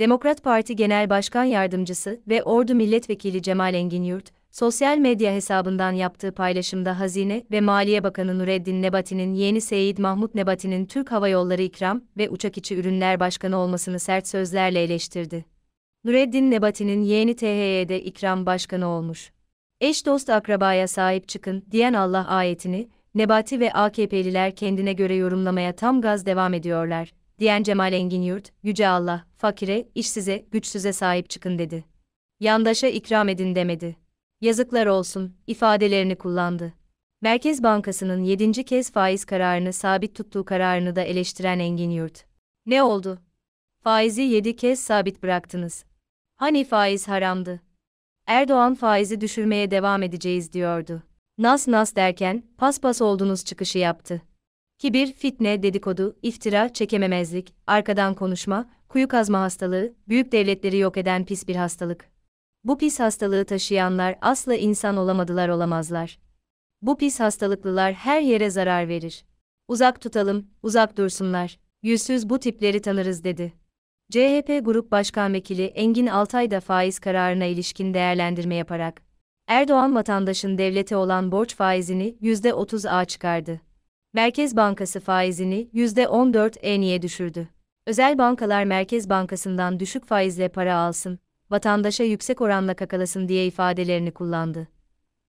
Demokrat Parti Genel Başkan Yardımcısı ve Ordu Milletvekili Cemal Engin Yurt, sosyal medya hesabından yaptığı paylaşımda Hazine ve Maliye Bakanı Nureddin Nebati'nin yeni Seyit Mahmut Nebati'nin Türk Hava Yolları İkram ve uçak İçi ürünler başkanı olmasını sert sözlerle eleştirdi. Nureddin Nebati'nin yeni THY'de İkram başkanı olmuş. Eş dost akrabaya sahip çıkın diyen Allah ayetini, Nebati ve AKP'liler kendine göre yorumlamaya tam gaz devam ediyorlar diyen Cemal Engin Yurt, Yüce Allah, fakire, işsize, güçsüze sahip çıkın dedi. Yandaşa ikram edin demedi. Yazıklar olsun, ifadelerini kullandı. Merkez Bankası'nın yedinci kez faiz kararını sabit tuttuğu kararını da eleştiren Engin Yurt. Ne oldu? Faizi yedi kez sabit bıraktınız. Hani faiz haramdı? Erdoğan faizi düşürmeye devam edeceğiz diyordu. Nas nas derken paspas oldunuz çıkışı yaptı. Kibir, fitne, dedikodu, iftira, çekememezlik, arkadan konuşma, kuyu kazma hastalığı, büyük devletleri yok eden pis bir hastalık. Bu pis hastalığı taşıyanlar asla insan olamadılar olamazlar. Bu pis hastalıklılar her yere zarar verir. Uzak tutalım, uzak dursunlar. Yüzsüz bu tipleri tanırız dedi. CHP Grup Başkan Vekili Engin Altay da faiz kararına ilişkin değerlendirme yaparak, Erdoğan vatandaşın devlete olan borç faizini %30'a çıkardı. Merkez Bankası faizini %14 eniye düşürdü. Özel bankalar Merkez Bankası'ndan düşük faizle para alsın, vatandaşa yüksek oranla kakalasın diye ifadelerini kullandı.